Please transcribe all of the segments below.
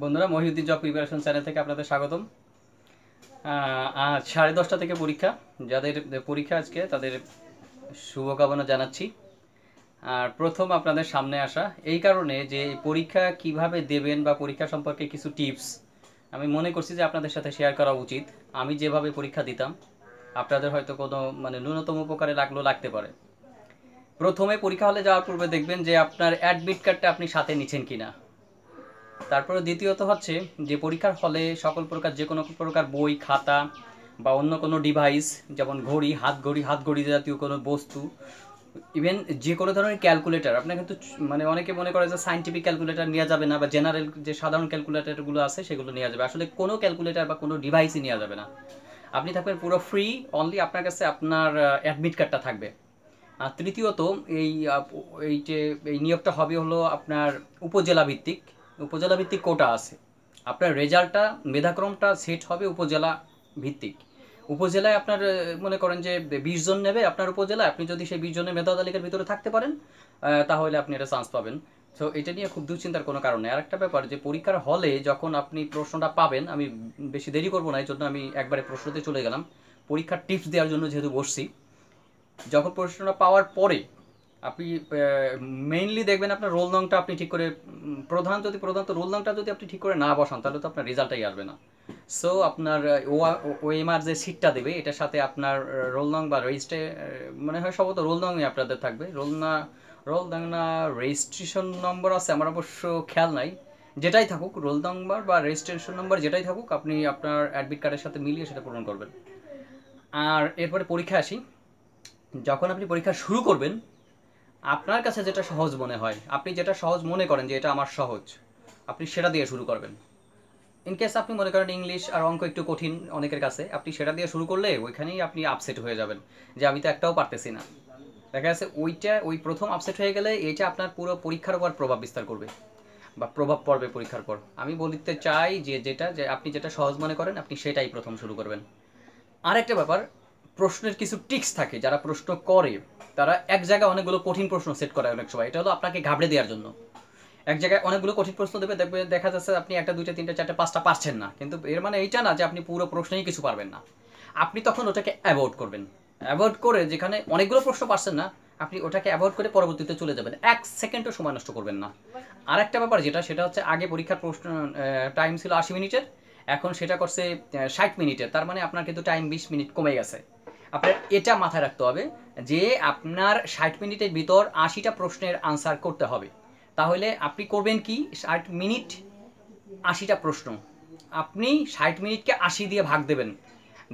বন্ধুরা Mohiuddin job preparation channel থেকে আপনাদের স্বাগতম সাড়ে দশটা থেকে পরীক্ষা যাদের পরীক্ষা আজকে তাদের শুভকামনা জানাচ্ছি আর প্রথম আপনাদের সামনে আসা এই কারণে যে পরীক্ষা কিভাবে দেবেন বা পরীক্ষা সম্পর্কে কিছু টিপস আমি মনে করছি যে আপনাদের সাথে শেয়ার করা উচিত আমি যেভাবে পরীক্ষা দিতাম আপনাদের হয়তো কোনো মানে ন্যূনতম উপকারে লাগলো লাগতে পারে প্রথমে পরীক্ষা হলে যাওয়ার পূর্বে দেখবেন যে আপনার অ্যাডমিট কার্ডটা আপনি সাথে নিচ্ছেন কিনা তারপরে দ্বিতীয়ত হচ্ছে যে পরীক্ষার হলে সকল প্রকার যে কোনো প্রকার বই খাতা বা অন্য কোনো ডিভাইস যেমন ঘড়ি হাত ঘড়ি হাত ঘড়ি জাতীয় কোনো বস্তু ইভেন যে কোনো ধরনের ক্যালকুলেটার আপনার কিন্তু মানে অনেকে মনে করে যে সাইন্টিফিক ক্যালকুলেটার নেওয়া যাবে না বা জেনারেল যে সাধারণ ক্যালকুলেটারগুলো আছে সেগুলো নেওয়া যাবে আসলে কোনো ক্যালকুলেটার বা কোনো ডিভাইসই নেওয়া যাবে না আপনি থাকবেন পুরো ফ্রি অনলি আপনার কাছে আপনার অ্যাডমিট কার্ডটা থাকবে আর তৃতীয়ত এই এই যে এই নিয়োগটা হবে হলো আপনার উপজেলা ভিত্তিক উপজেলা ভিত্তিক কোটা আছে আপনার রেজাল্টটা মেধাক্রমটা সেট হবে উপজেলা ভিত্তিক উপজেলায় আপনার মনে করেন যে বিশ জন নেবে আপনার উপজেলায় আপনি যদি সেই বিশ জনের মেধা তালিকার ভিতরে থাকতে পারেন তাহলে আপনি এটা চান্স পাবেন সো এটা নিয়ে খুব দুশ্চিন্তার কোনো কারণ নেই আর একটা ব্যাপার যে পরীক্ষার হলে যখন আপনি প্রশ্নটা পাবেন আমি বেশি দেরি করবো না এই জন্য আমি একবারে প্রশ্নতে চলে গেলাম পরীক্ষার টিপস দেওয়ার জন্য যেহেতু বসছি যখন প্রশ্নটা পাওয়ার পরে আপনি মেইনলি দেখবেন আপনার রোল নংটা আপনি ঠিক করে প্রধান যদি তো রোল নংটা যদি আপনি ঠিক করে না বসান তাহলে তো আপনার রেজাল্টটাই আসবে না সো আপনার ও এমআর যে সিটটা দেবে এটার সাথে আপনার রোল নং বা রেজিস্ট্রে মনে হয় সম্ভবত রোল নংই আপনাদের থাকবে রোল না রোল দং না রেজিস্ট্রেশন নম্বর আছে আমার অবশ্য খেয়াল নাই যেটাই থাকুক রোল নম্বর বা রেজিস্ট্রেশন নম্বর যেটাই থাকুক আপনি আপনার অ্যাডমিট কার্ডের সাথে মিলিয়ে সেটা পূরণ করবেন আর এরপরে পরীক্ষা আসি যখন আপনি পরীক্ষা শুরু করবেন আপনার কাছে যেটা সহজ মনে হয় আপনি যেটা সহজ মনে করেন যে এটা আমার সহজ আপনি সেটা দিয়ে শুরু করবেন ইনকেস আপনি মনে করেন ইংলিশ আর অঙ্ক একটু কঠিন অনেকের কাছে আপনি সেটা দিয়ে শুরু করলে ওইখানেই আপনি আপসেট হয়ে যাবেন যে আমি তো একটাও পারতেছি না দেখা যাচ্ছে ওইটা ওই প্রথম আপসেট হয়ে গেলে এটা আপনার পুরো পরীক্ষার উপর প্রভাব বিস্তার করবে বা প্রভাব পড়বে পরীক্ষার পর আমি বলতে চাই যে যেটা যে আপনি যেটা সহজ মনে করেন আপনি সেটাই প্রথম শুরু করবেন আরেকটা ব্যাপার প্রশ্নের কিছু টিক্স থাকে যারা প্রশ্ন করে তারা এক জায়গায় অনেকগুলো কঠিন প্রশ্ন সেট করে অনেক সময় এটা হলো আপনাকে ঘাবড়ে দেওয়ার জন্য এক জায়গায় অনেকগুলো কঠিন প্রশ্ন দেবে দেখবে দেখা যাচ্ছে আপনি একটা দুইটা তিনটা চারটা পাঁচটা পারছেন না কিন্তু এর মানে এইটা না যে আপনি পুরো প্রশ্নেই কিছু পারবেন না আপনি তখন ওটাকে অ্যাভয়েড করবেন অ্যাভয়েড করে যেখানে অনেকগুলো প্রশ্ন পারছেন না আপনি ওটাকে অ্যাভয়েড করে পরবর্তীতে চলে যাবেন এক সেকেন্ডও সময় নষ্ট করবেন না আর একটা ব্যাপার যেটা সেটা হচ্ছে আগে পরীক্ষার প্রশ্ন টাইম ছিল আশি মিনিটের এখন সেটা করছে ষাট মিনিটের তার মানে আপনার কিন্তু টাইম বিশ মিনিট কমে গেছে আপনার এটা মাথায় রাখতে হবে যে আপনার ষাট মিনিটের ভিতর আশিটা প্রশ্নের আনসার করতে হবে তাহলে আপনি করবেন কি ষাট মিনিট আশিটা প্রশ্ন আপনি ষাট মিনিটকে আশি দিয়ে ভাগ দেবেন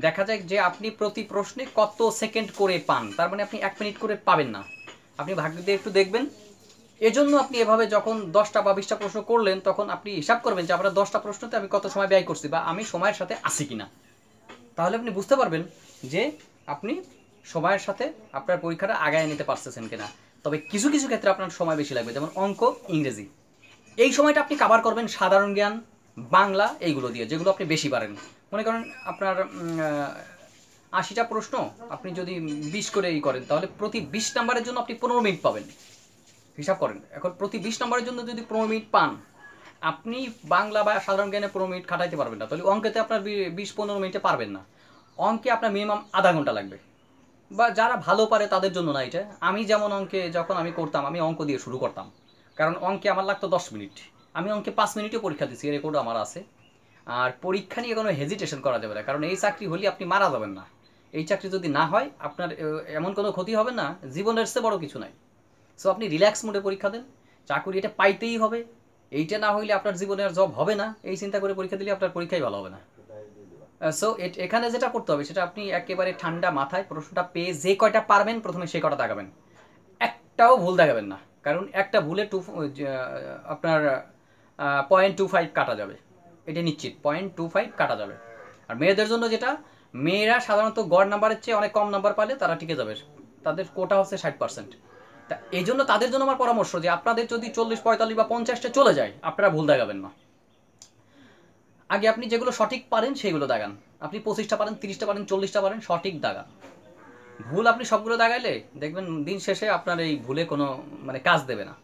দেখা যায় যে আপনি প্রতি প্রশ্নে কত সেকেন্ড করে পান তার মানে আপনি এক মিনিট করে পাবেন না আপনি ভাগ দিয়ে একটু দেখবেন এজন্য আপনি এভাবে যখন দশটা বা বিশটা প্রশ্ন করলেন তখন আপনি হিসাব করবেন যে আপনার দশটা প্রশ্নতে আমি কত সময় ব্যয় করছি বা আমি সময়ের সাথে আসি কিনা তাহলে আপনি বুঝতে পারবেন যে আপনি সময়ের সাথে আপনার পরীক্ষাটা আগায় নিতে পারতেছেন কিনা তবে কিছু কিছু ক্ষেত্রে আপনার সময় বেশি লাগবে যেমন অঙ্ক ইংরেজি এই সময়টা আপনি কাভার করবেন সাধারণ জ্ঞান বাংলা এইগুলো দিয়ে যেগুলো আপনি বেশি পারেন মনে করেন আপনার আশিটা প্রশ্ন আপনি যদি বিশ করে এই করেন তাহলে প্রতি বিশ নাম্বারের জন্য আপনি পনেরো মিনিট পাবেন হিসাব করেন এখন প্রতি বিশ নাম্বারের জন্য যদি পনেরো মিনিট পান আপনি বাংলা বা সাধারণ জ্ঞানে পনেরো মিনিট খাটাইতে পারবেন না তাহলে অঙ্কেতে আপনার বিশ পনেরো মিনিটে পারবেন না অঙ্কে আপনার মিনিমাম আধা ঘন্টা লাগবে বা যারা ভালো পারে তাদের জন্য না এটা আমি যেমন অঙ্কে যখন আমি করতাম আমি অঙ্ক দিয়ে শুরু করতাম কারণ অঙ্কে আমার লাগতো দশ মিনিট আমি অঙ্কে পাঁচ মিনিটও পরীক্ষা দিচ্ছি রেকর্ড আমার আছে আর পরীক্ষা নিয়ে কোনো হেজিটেশন করা যাবে না কারণ এই চাকরি হলে আপনি মারা যাবেন না এই চাকরি যদি না হয় আপনার এমন কোনো ক্ষতি হবে না জীবনের সে বড় কিছু নাই সো আপনি রিল্যাক্স মোডে পরীক্ষা দেন চাকরি এটা পাইতেই হবে এইটা না হইলে আপনার জীবনে আর জব হবে না এই চিন্তা করে পরীক্ষা দিলে আপনার পরীক্ষাই ভালো হবে না সো এখানে যেটা করতে হবে সেটা আপনি একেবারে ঠান্ডা মাথায় প্রশ্নটা পেয়ে যে কয়টা পারবেন প্রথমে সেই কটা দাগাবেন একটাও ভুল দাগাবেন না কারণ একটা ভুলে টু আপনার পয়েন্ট টু ফাইভ কাটা যাবে এটা নিশ্চিত পয়েন্ট টু ফাইভ কাটা যাবে আর মেয়েদের জন্য যেটা মেয়েরা সাধারণত গড় নাম্বারের চেয়ে অনেক কম নাম্বার পালে তারা টিকে যাবে তাদের কোটা হচ্ছে ষাট পার্সেন্ট তা এই জন্য তাদের জন্য আমার পরামর্শ যে আপনাদের যদি চল্লিশ পঁয়তাল্লিশ বা পঞ্চাশটা চলে যায় আপনারা ভুল দেখাবেন না আগে আপনি যেগুলো সঠিক পারেন সেগুলো দাগান আপনি পঁচিশটা পারেন তিরিশটা পারেন চল্লিশটা পারেন সঠিক দাগান ভুল আপনি সবগুলো দাগাইলে দেখবেন দিন শেষে আপনার এই ভুলে কোনো মানে কাজ দেবে না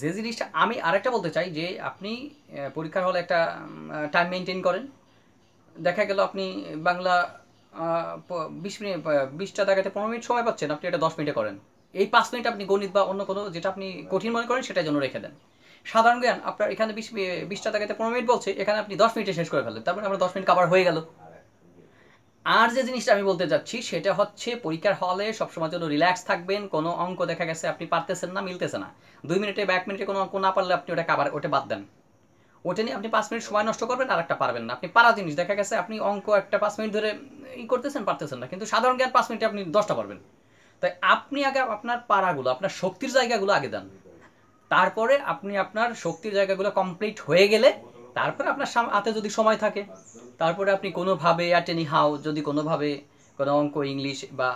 যে জিনিসটা আমি আরেকটা বলতে চাই যে আপনি পরীক্ষার হলে একটা টাইম মেনটেন করেন দেখা গেল আপনি বাংলা বিশ মিনিট বিশটা দাগাতে পনেরো মিনিট সময় পাচ্ছেন আপনি এটা দশ মিনিটে করেন এই পাঁচ মিনিট আপনি গণিত বা অন্য কোনো যেটা আপনি কঠিন মনে করেন সেটার জন্য রেখে দেন সাধারণ জ্ঞান আপনার এখানে বিশ বিশটা জায়গাতে পনেরো মিনিট বলছে এখানে আপনি দশ মিনিটে শেষ করে ফেলেন তারপরে মানে আমরা দশ মিনিট কাবার হয়ে গেল আর যে জিনিসটা আমি বলতে যাচ্ছি সেটা হচ্ছে পরীক্ষার হলে সবসময় জন্য রিল্যাক্স থাকবেন কোনো অঙ্ক দেখা গেছে আপনি পারতেছেন না মিলতেছে না দুই মিনিটে বা এক মিনিটে কোনো অঙ্ক না পারলে আপনি ওটা কাবার ওটা বাদ দেন ওটা নিয়ে আপনি পাঁচ মিনিট সময় নষ্ট করবেন আর একটা পারবেন না আপনি পারা জিনিস দেখা গেছে আপনি অঙ্ক একটা পাঁচ মিনিট ধরে ই করতেছেন পারতেছেন না কিন্তু সাধারণ জ্ঞান পাঁচ মিনিটে আপনি দশটা পারবেন তাই আপনি আগে আপনার পাড়াগুলো আপনার শক্তির জায়গাগুলো আগে দেন তারপরে আপনি আপনার শক্তির জায়গাগুলো কমপ্লিট হয়ে গেলে তারপরে আপনার হাতে যদি সময় থাকে তারপরে আপনি কোনোভাবে অ্যাটেনি হাও হাউ যদি কোনোভাবে কোনো অঙ্ক ইংলিশ বা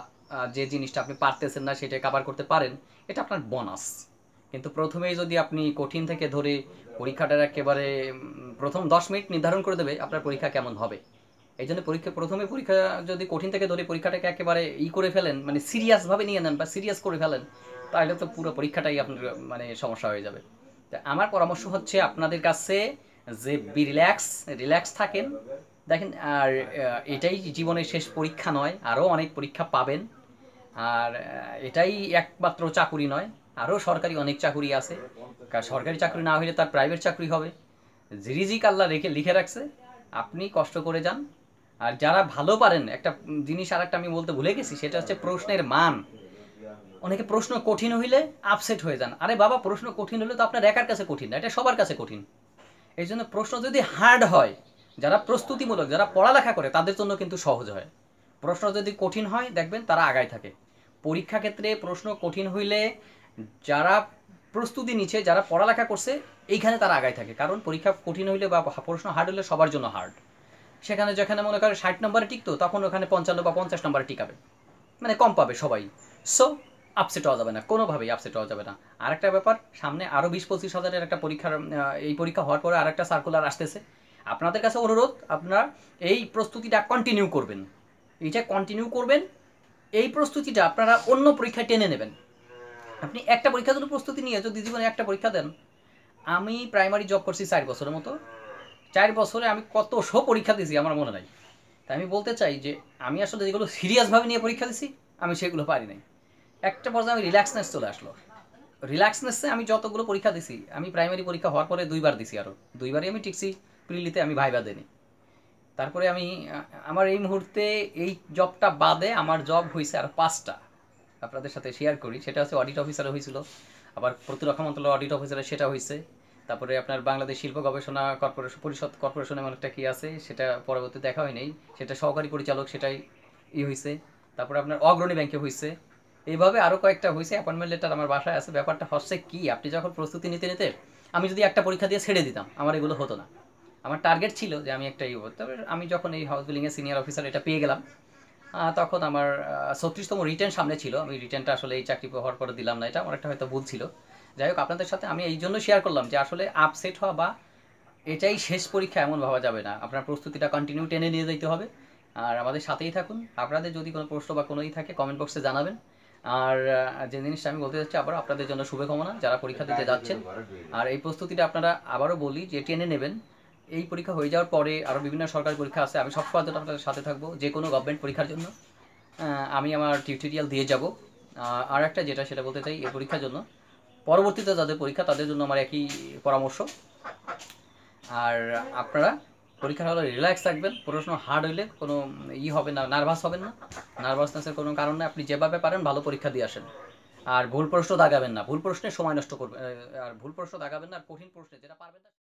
যে জিনিসটা আপনি পারতেছেন না সেটা কাভার করতে পারেন এটা আপনার বোনাস কিন্তু প্রথমেই যদি আপনি কঠিন থেকে ধরে পরীক্ষাটার একেবারে প্রথম দশ মিনিট নির্ধারণ করে দেবে আপনার পরীক্ষা কেমন হবে এই জন্য পরীক্ষা প্রথমে পরীক্ষা যদি কঠিন থেকে ধরে পরীক্ষাটাকে একেবারে ই করে ফেলেন মানে সিরিয়াসভাবে নিয়ে নেন বা সিরিয়াস করে ফেলেন তাহলে তো পুরো পরীক্ষাটাই আপনার মানে সমস্যা হয়ে যাবে তা আমার পরামর্শ হচ্ছে আপনাদের কাছে যে রিল্যাক্স রিল্যাক্স থাকেন দেখেন আর এটাই জীবনের শেষ পরীক্ষা নয় আরও অনেক পরীক্ষা পাবেন আর এটাই একমাত্র চাকুরি নয় আরও সরকারি অনেক চাকুরি আছে কারণ সরকারি চাকরি না হলে তার প্রাইভেট চাকরি হবে রিজিক আল্লাহ রেখে লিখে রাখছে আপনি কষ্ট করে যান আর যারা ভালো পারেন একটা জিনিস আর একটা আমি বলতে ভুলে গেছি সেটা হচ্ছে প্রশ্নের মান অনেকে প্রশ্ন কঠিন হইলে আপসেট হয়ে যান আরে বাবা প্রশ্ন কঠিন হলে তো আপনার একার কাছে কঠিন না এটা সবার কাছে কঠিন এই জন্য প্রশ্ন যদি হার্ড হয় যারা প্রস্তুতিমূলক যারা পড়ালেখা করে তাদের জন্য কিন্তু সহজ হয় প্রশ্ন যদি কঠিন হয় দেখবেন তারা আগায় থাকে পরীক্ষা ক্ষেত্রে প্রশ্ন কঠিন হইলে যারা প্রস্তুতি নিচ্ছে যারা পড়ালেখা করছে এইখানে তারা আগায় থাকে কারণ পরীক্ষা কঠিন হইলে বা প্রশ্ন হার্ড হলে সবার জন্য হার্ড সেখানে যেখানে মনে করে ষাট নম্বরে টিকতো তখন ওখানে পঞ্চান্ন বা পঞ্চাশ নম্বরে টিকাবে মানে কম পাবে সবাই সো আপসেট হওয়া যাবে না কোনোভাবেই আপসেট হওয়া যাবে না আরেকটা ব্যাপার সামনে আরও বিশ পঁচিশ হাজারের একটা পরীক্ষার এই পরীক্ষা হওয়ার পরে আরেকটা সার্কুলার আসতেছে আপনাদের কাছে অনুরোধ আপনারা এই প্রস্তুতিটা কন্টিনিউ করবেন এইটা কন্টিনিউ করবেন এই প্রস্তুতিটা আপনারা অন্য পরীক্ষায় টেনে নেবেন আপনি একটা পরীক্ষার জন্য প্রস্তুতি নিয়ে যদি জীবনে একটা পরীক্ষা দেন আমি প্রাইমারি জব করছি ষাট বছরের মতো চার বছরে আমি কত শো পরীক্ষা দিয়েছি আমার মনে নাই তাই আমি বলতে চাই যে আমি আসলে যেগুলো সিরিয়াসভাবে নিয়ে পরীক্ষা দিছি আমি সেগুলো পারি নাই একটা পর্যায়ে আমি রিল্যাক্সনেস চলে আসলো রিল্যাক্সনেসে আমি যতগুলো পরীক্ষা দিছি আমি প্রাইমারি পরীক্ষা হওয়ার পরে দুইবার দিছি আরও দুইবারই আমি টিকছি প্রিলিতে আমি ভাইবা দিনি তারপরে আমি আমার এই মুহূর্তে এই জবটা বাদে আমার জব হয়েছে আর পাঁচটা আপনাদের সাথে শেয়ার করি সেটা হচ্ছে অডিট অফিসার হয়েছিল আবার প্রতিরক্ষা মন্ত্রণালয় অডিট অফিসারে সেটা হয়েছে তারপরে আপনার বাংলাদেশ শিল্প গবেষণা কর্পোরেশন পরিষদ কর্পোরেশন এমন একটা কী আছে সেটা পরবর্তী দেখা হয় নাই সেটা সহকারী পরিচালক সেটাই ই হয়েছে তারপরে আপনার অগ্রণী ব্যাংকে হয়েছে এইভাবে আরও কয়েকটা হয়েছে অ্যাপয়েন্টমেন্ট লেটার আমার বাসায় আছে ব্যাপারটা হচ্ছে কি আপনি যখন প্রস্তুতি নিতে নিতে আমি যদি একটা পরীক্ষা দিয়ে ছেড়ে দিতাম আমার এগুলো হতো না আমার টার্গেট ছিল যে আমি একটা ই হতো তবে আমি যখন এই হাউস বিল্ডিংয়ের সিনিয়র অফিসার এটা পেয়ে গেলাম তখন আমার ছত্রিশতম রিটার্ন সামনে ছিল আমি রিটার্নটা আসলে এই চাকরি হওয়ার পরে দিলাম না এটা আমার একটা হয়তো ভুল ছিল যাই হোক আপনাদের সাথে আমি এই জন্য শেয়ার করলাম যে আসলে আপসেট হওয়া বা এটাই শেষ পরীক্ষা এমন ভাবা যাবে না আপনার প্রস্তুতিটা কন্টিনিউ টেনে নিয়ে যেতে হবে আর আমাদের সাথেই থাকুন আপনাদের যদি কোনো প্রশ্ন বা কোনোই থাকে কমেন্ট বক্সে জানাবেন আর যে জিনিসটা আমি বলতে চাচ্ছি আবার আপনাদের জন্য শুভকামনা যারা পরীক্ষা দিতে যাচ্ছেন আর এই প্রস্তুতিটা আপনারা আবারও বলি যে টেনে নেবেন এই পরীক্ষা হয়ে যাওয়ার পরে আরও বিভিন্ন সরকারি পরীক্ষা আছে আমি সবসময় আপনাদের সাথে থাকবো যে কোনো গভর্নমেন্ট পরীক্ষার জন্য আমি আমার টিউটোরিয়াল দিয়ে যাব আর একটা যেটা সেটা বলতে চাই এই পরীক্ষার জন্য পরবর্তীতে যাদের পরীক্ষা তাদের জন্য আমার একই পরামর্শ আর আপনারা পরীক্ষার হলে রিল্যাক্স থাকবেন প্রশ্ন হার্ড হইলে কোনো ই হবে না নার্ভাস হবেন না নার্ভাসনেসের কোনো কারণ আপনি যেভাবে পারেন ভালো পরীক্ষা দিয়ে আসেন আর ভুল প্রশ্ন দাগাবেন না ভুল প্রশ্নে সময় নষ্ট করবেন আর ভুল প্রশ্ন দাগাবেন না আর কঠিন প্রশ্নে যেটা পারবেন না